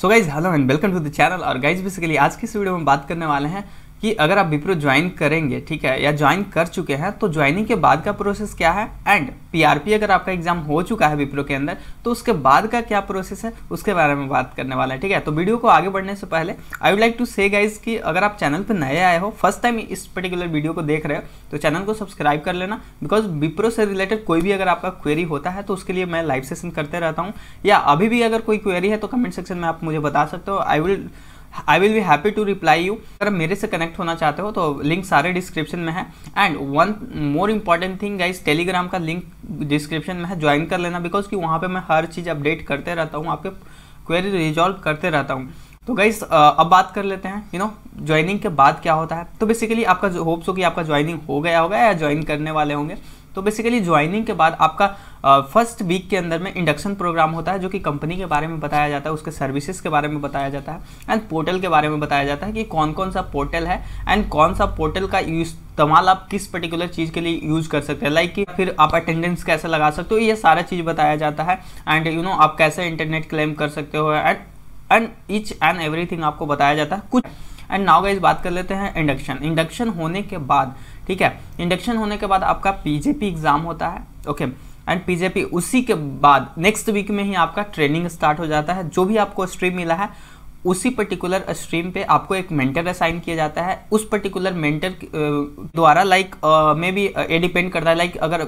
So guys hello and welcome to the channel और guys basically आज की इस वीडियो में बात करने वाले हैं कि अगर आप विप्रो ज्वाइन करेंगे ठीक है या ज्वाइन कर चुके हैं तो ज्वाइनिंग के बाद का प्रोसेस क्या है एंड पीआरपी अगर आपका एग्जाम हो चुका है विप्रो के अंदर तो उसके बाद का क्या प्रोसेस है उसके बारे में बात करने वाला है ठीक है तो वीडियो को आगे बढ़ने से पहले I would like to say guys कि अगर आप चैनल पर नए आए हो फर्स्ट टाइम इस पर्टिकुलर वीडियो को देख रहे हो तो चैनल को सब्सक्राइब कर लेना बिकॉज विप्रो से रिलेटेड कोई भी अगर आपका क्वेरी होता है तो उसके लिए मैं लाइव सेशन करते रहता हूँ या अभी भी अगर कोई क्वेरी है तो कमेंट सेक्शन में आप मुझे बता सकते हो I will I will be happy to reply you अगर मेरे से कनेक्ट होना चाहते हो तो लिंक सारे डिस्क्रिप्शन में है and one more important thing guys Telegram का लिंक डिस्क्रिप्शन में है ज्वाइन कर लेना बिकॉज कि वहाँ पर मैं हर चीज़ अपडेट करते रहता हूँ आपके क्वेरी रिजॉल्व करते रहता हूँ तो गाइज अब बात कर लेते हैं यू नो ज्वाइनिंग के बाद क्या होता है तो बेसिकली आपका होप्स हो कि आपका ज्वाइनिंग हो गया होगा या ज्वाइन करने वाले होंगे तो बेसिकली ज्वाइनिंग के बाद आपका फर्स्ट वीक के अंदर में इंडक्शन प्रोग्राम होता है जो कि कंपनी के बारे में बताया जाता है उसके सर्विसेज के बारे में बताया जाता है एंड पोर्टल के बारे में बताया जाता है कि कौन कौन सा पोर्टल है एंड कौन सा पोर्टल का यूज इस्तेमाल आप किस पर्टिकुलर चीज़ के लिए यूज कर सकते हैं लाइक कि फिर आप अटेंडेंस कैसे लगा सकते हो ये सारा चीज़ बताया जाता है एंड यू नो आप कैसे इंटरनेट क्लेम कर सकते हो and and each and everything आपको बताया जाता है कुछ एंड नाउ गाइज बात कर लेते हैं इंडक्शन इंडक्शन होने के बाद ठीक है इंडक्शन होने के बाद आपका पीजेपी एग्जाम होता है ओके okay. एंड पीजेपी उसी के बाद नेक्स्ट वीक में ही आपका ट्रेनिंग स्टार्ट हो जाता है जो भी आपको स्ट्रीम मिला है उसी पर्टिकुलर स्ट्रीम पे आपको एक मेंटर असाइन किया जाता है उस पर्टिकुलर मेंटर द्वारा लाइक मे बी ये डिपेंड करता है लाइक like, अगर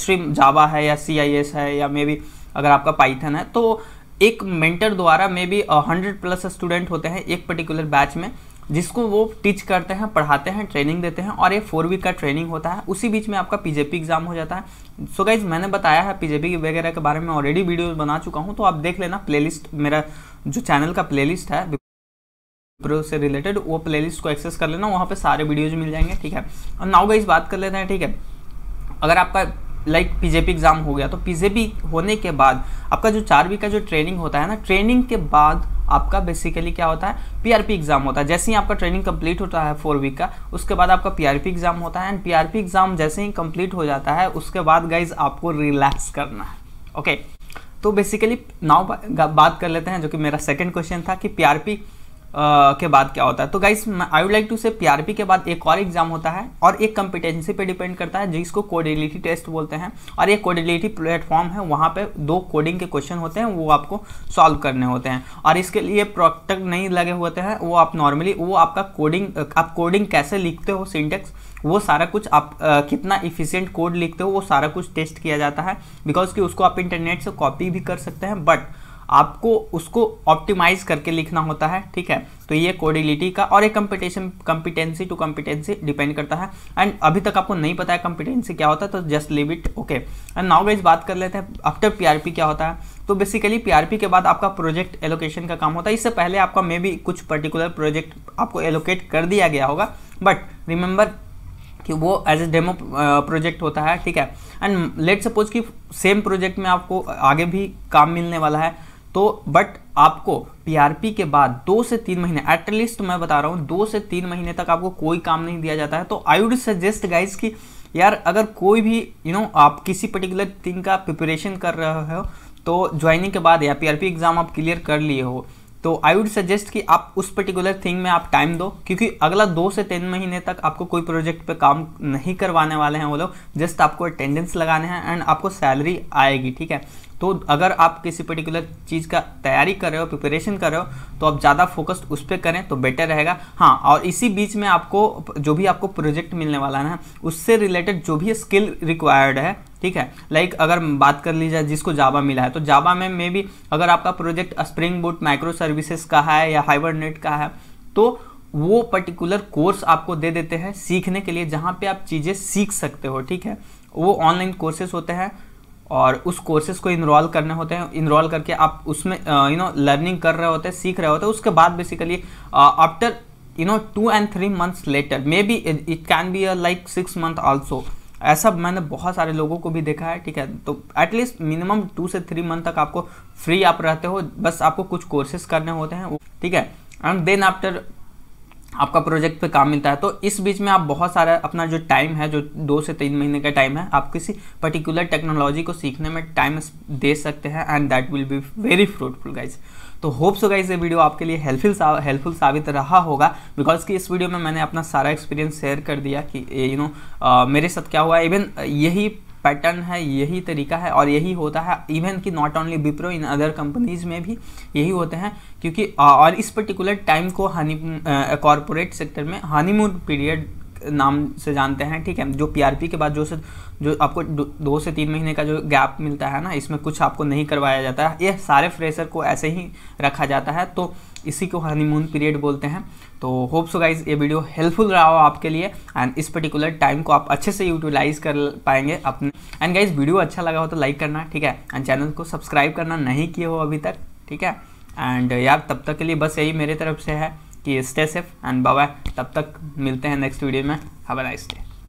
स्ट्रीम जावा है या सी है या मे बी अगर आपका पाइथन है तो एक मेंटर द्वारा maybe hundred plus student होते हैं एक पर्टिकुलर बैच में जिसको वो टीच करते हैं पढ़ाते हैं ट्रेनिंग देते हैं और ये फोर वीक का ट्रेनिंग होता है उसी बीच में आपका पीजेपी एग्जाम हो जाता है सो so गाइज मैंने बताया है पीजेपी वगैरह के बारे में ऑलरेडी वीडियो बना चुका हूँ तो आप देख लेना प्लेलिस्ट मेरा जो चैनल का प्लेलिस्ट है प्रो से रिलेटेड वो प्लेलिस्ट को एक्सेस कर लेना वहाँ पे सारे वीडियोज मिल जाएंगे ठीक है और नाउ गाइज बात कर लेते हैं ठीक है अगर आपका लाइक पीजेपी एग्जाम हो गया तो पीजेपी होने के बाद आपका जो चार वीक का जो ट्रेनिंग होता है ना ट्रेनिंग के बाद आपका बेसिकली क्या होता है पीआरपी एग्जाम होता है जैसे ही आपका ट्रेनिंग कंप्लीट होता है फोर वीक का उसके बाद आपका पीआरपी एग्जाम होता है एंड पीआरपी एग्जाम जैसे ही कंप्लीट हो जाता है उसके बाद गाइज आपको रिलैक्स करना है ओके okay. तो बेसिकली नाउ बात कर लेते हैं जो कि मेरा सेकेंड क्वेश्चन था कि पीआरपी के बाद क्या होता है तो guys I would like to say PRP के बाद एक और एग्जाम होता है और एक कम्पिटेंसी पे डिपेंड करता है जिसको कोडिलिटी टेस्ट बोलते हैं और एक कोडिलिटी प्लेटफॉर्म है वहाँ पे दो कोडिंग के क्वेश्चन होते हैं वो आपको सॉल्व करने होते हैं और इसके लिए प्रोडक्ट नहीं लगे होते हैं वो आप नॉर्मली वो आपका कोडिंग आप कोडिंग कैसे लिखते हो सिंटेक्स वो सारा कुछ आप आ, कितना इफिशियंट कोड लिखते हो वो सारा कुछ टेस्ट किया जाता है बिकॉज कि उसको आप इंटरनेट से कॉपी भी कर सकते हैं बट आपको उसको ऑप्टिमाइज करके लिखना होता है ठीक है तो ये कोडिलिटी का और एक competition competency to competency depend करता है एंड अभी तक आपको नहीं पता है कम्पिटेंसी क्या होता है तो just leave it okay and now वेज बात कर लेते हैं आफ्टर पीआरपी क्या होता है तो बेसिकली पीआरपी के बाद आपका प्रोजेक्ट एलोकेशन का काम होता है इससे पहले आपका मे बी कुछ पर्टिकुलर प्रोजेक्ट आपको एलोकेट कर दिया गया होगा बट रिमेंबर कि वो एज ए डेमो प्रोजेक्ट होता है ठीक है एंड लेट सपोज कि सेम प्रोजेक्ट में आपको आगे भी काम मिलने वाला है तो बट आपको पीआरपी के बाद दो से तीन महीने एटलीस्ट मैं बता रहा हूं दो से तीन महीने तक आपको कोई काम नहीं दिया जाता है तो आई वुड सजेस्ट गाइज कि यार अगर कोई भी यू you नो know, आप किसी पर्टिकुलर थिंग का प्रिपरेशन कर रहे हो तो ज्वाइनिंग के बाद या पीआरपी एग्ज़ाम आप क्लियर कर लिए हो तो आई वुड सजेस्ट कि आप उस पर्टिकुलर थिंग में आप टाइम दो क्योंकि अगला दो से तीन महीने तक आपको कोई प्रोजेक्ट पे काम नहीं करवाने वाले हैं वो लोग जस्ट आपको अटेंडेंस लगाने हैं एंड आपको सैलरी आएगी ठीक है तो अगर आप किसी पर्टिकुलर चीज़ का तैयारी कर रहे हो प्रिपरेशन कर रहे हो तो आप ज़्यादा फोकस्ड उस पर करें तो बेटर रहेगा हाँ और इसी बीच में आपको जो भी आपको प्रोजेक्ट मिलने वाला है उससे रिलेटेड जो भी स्किल रिक्वायर्ड है ठीक है लाइक like अगर बात कर ली जाए जिसको जावा मिला है तो जावा में मे भी अगर आपका project spring boot microservices का है या हाइबर नेट का है तो वो पर्टिकुलर कोर्स आपको दे देते हैं सीखने के लिए जहाँ पे आप चीज़ें सीख सकते हो ठीक है वो ऑनलाइन कोर्सेज होते हैं और उस कोर्सेज को इनरोल करने होते हैं इनरोल करके आप उसमें यू नो लर्निंग कर रहे होते हैं सीख रहे होते हैं उसके बाद basically after you know two and three months later maybe it can be a like six month also ऐसा मैंने बहुत सारे लोगों को भी देखा है ठीक है तो एटलीस्ट मिनिमम टू से थ्री मंथ तक आपको फ्री आप रहते हो बस आपको कुछ कोर्सेज करने होते हैं ठीक है एंड देन आफ्टर आपका प्रोजेक्ट पे काम मिलता है तो इस बीच में आप बहुत सारा अपना जो टाइम है जो दो से तीन महीने का टाइम है आप किसी पर्टिकुलर टेक्नोलॉजी को सीखने में टाइम दे सकते हैं and that will be very fruitful guys तो होप सो गाइज ये वीडियो आपके लिए हेल्पफुल हेल्पफुल साबित रहा होगा बिकॉज कि इस वीडियो में मैंने अपना सारा एक्सपीरियंस शेयर कर दिया कि यू नो मेरे साथ क्या हुआ इवन यही पैटर्न है यही तरीका है और यही होता है इवन कि not only Wipro in other companies में भी यही होते हैं क्योंकि और इस पर्टिकुलर टाइम को हनी कॉरपोरेट सेक्टर में हनीमून पीरियड नाम से जानते हैं ठीक है जो पीआरपी के बाद जो से जो आपको दो से तीन महीने का जो गैप मिलता है ना इसमें कुछ आपको नहीं करवाया जाता है ये सारे फ्रेशर को ऐसे ही रखा जाता है तो इसी को हनीमून पीरियड बोलते हैं तो होप सो गाइज ये वीडियो हेल्पफुल रहा हो आपके लिए एंड इस पर्टिकुलर टाइम को आप अच्छे से यूटिलाइज कर पाएंगे अपने एंड गाइज वीडियो अच्छा लगा हो तो लाइक करना ठीक है एंड चैनल को सब्सक्राइब करना नहीं किए हो अभी तक ठीक है एंड यार तब तक के लिए बस यही मेरे तरफ से है कि स्टे सेफ एंड बाय तब तक मिलते हैं नेक्स्ट वीडियो में हैव अ नाइस डे